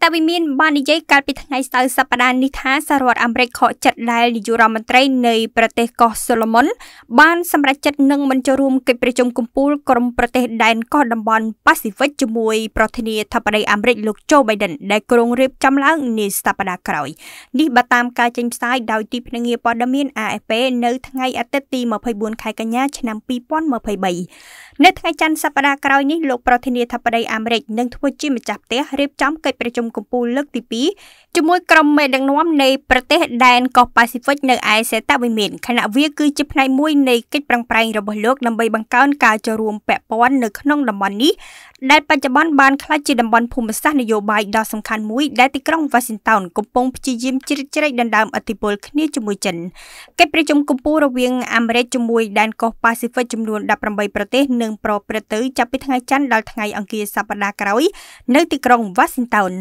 រដ្ឋវិមានបាននិយាយកាលពីថ្ងៃសៅរ៍សប្តាហ៍នេះថាសហរដ្ឋអាមេរិកខកចិត្តដែលនាយករដ្ឋមន្ត្រីនៃប្រទេសកោះសូឡូមុនបានសម្រេចចិត្តនឹងមិនចូលរួមកិច្ចប្រជុំកំពូលក្រុមប្រទេសដែនកោះតំបន់ប៉ាស៊ីហ្វិកជាមួយប្រធានាធិបតីអាមេរិកលោកโจ Biden ដែលក្រុងរៀបចំឡើងនាសប្តាហ៍ក្រោយនេះបើតាមការចេញផ្សាយដោយទីភ្នាក់ងារព័ត៌មាន AFP នៅថ្ងៃអាទិត្យទី24ខែកញ្ញាឆ្នាំ2023នៅថ្ងៃច័ន្ទសប្តាហ៍ក្រោយនេះលោកប្រធានាធិបតីអាមេរិកនឹងធ្វើជាម្ចាស់ផ្ទះរៀបចំកិច្ចប្រជុំកំពូលលើកទី2ជាមួយក្រុមមេដឹកនាំនៃប្រទេសដែនកោះប៉ាស៊ីហ្វិកនៅឯសេតាវិមានខណៈវាគឺជាផ្នែកមួយនៃកិច្ចប្រឹងប្រែងរបស់លោកដើម្បីបង្កើនការចូលរួមពាក់ព័ន្ធនៅក្នុងតំបន់នេះដែលបច្ចុប្បន្នបានក្លាយជាតំបន់ភូមិសាស្ត្រនយោបាយដ៏សំខាន់មួយដែលទីក្រុង Washington កំពុងព្យាយាមជ្រៀតជ្រែកដណ្ដើមឥទ្ធិពលគ្នាជាមួយចិនកិច្ចប្រជុំកំពូលរវាងអាមេរិកជាមួយដែនកោះប៉ាស៊ីហ្វិកចំនួន18ប្រទេសនឹងប្រព្រឹត្តទៅចាប់ពីថ្ងៃច័ន្ទដល់ថ្ងៃអង្គារសប្តាហ៍ក្រោយ នៅទីក្រុង Washington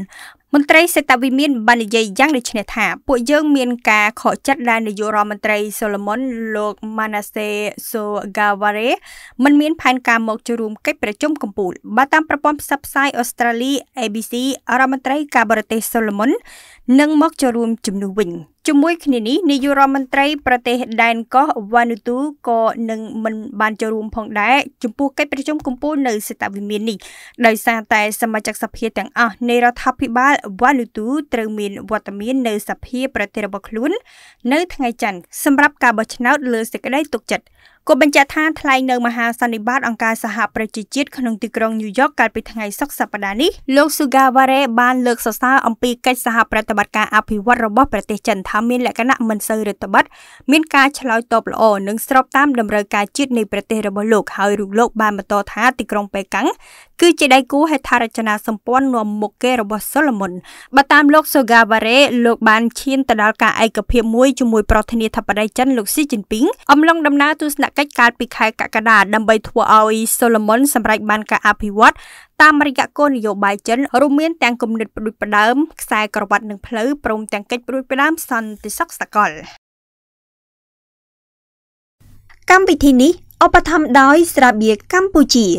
មន្ត្រីសេដ្ឋវិមានបាននិយាយយ៉ាងដូចនេះថាពួកយើងមានការខកចិត្តដែលនាយករដ្ឋមន្ត្រីសូឡូមុនលោកម៉ាណាសេសូហ្កាវ៉ារេមិន មានផែនការមកចូលរួមកិច្ចប្រជុំកំពូលបើតាមប្រព័ន្ធផ្សព្វផ្សាយអូស្ត្រាលី ABC រដ្ឋមន្ត្រីការបរទេសសូឡូមុននឹងមកចូលរួមជំនួសវិញ។ជាមួយគ្នានេះនាយករដ្ឋមន្ត្រីប្រទេសដែនកោះវ៉ានូទូក៏នឹងមិនបានចូលរួមផងដែរចំពោះកិច្ចប្រជុំកម្ពុជានៅសេតវិមាននេះដោយសារតែសមាជិកសភាទាំងអស់នៃរដ្ឋាភិបាលវ៉ានូទូត្រូវមានវត្តមាននៅសភា ប្រទេសរបស់ខ្លួន នៅ ថ្ងៃច័ន្ទសម្រាប់ការបោះឆ្នោត លើសេចក្តីទុកចិត្តគាត់បញ្ជាក់ថាថ្លែងនៅមហាសន្និបាតអង្គការសហប្រជាជាតិក្នុងទីក្រុងញូវយ៉កកាលពីថ្ងៃសុក្រសប្តាហ៍នេះលោក Suga Ware បានលើកសរសើរអំពីកិច្ចសហប្រតិបត្តិការអភិវឌ្ឍរបស់ប្រទេសចិនថាមានលក្ខណៈមិនសូវរឹតបន្តឹងមានការឆ្លើយតបល្អនិងស្របតាមតម្រូវការជាតិនៃប្រទេសរបស់លោក ហើយរូបលោកបានបន្តថាទីក្រុងប៉េកាំងគឺជាដៃគូហេដ្ឋារចនាសម្ព័ន្ធនាំមុខគេរបស់សូឡូមុនបើតាមលោក Suga Ware លោកបានឈានទៅដល់ការឯកភាពមួយជាមួយប្រធានាធិបតីចិនលោកស៊ីជីនពីងអំឡុងដំណើរទស្សនកិច្ចកាលពីខែកក្កដាដើម្បីធ្វើឲ្យសូឡូមុនសម្រេចបានការអភិវឌ្ឍតាមរយៈគោលនយោបាយចិនរួមមានទាំងគំនិតផ្ដួចផ្ដើមខ្សែក្រវ៉ាត់និងផ្លូវព្រមទាំងកិច្ចផ្ដួចផ្ដើមសន្តិសុខសកល កម្មវិធីនេះឧបត្ថម្ភដោយស្រាបៀរកម្ពុជា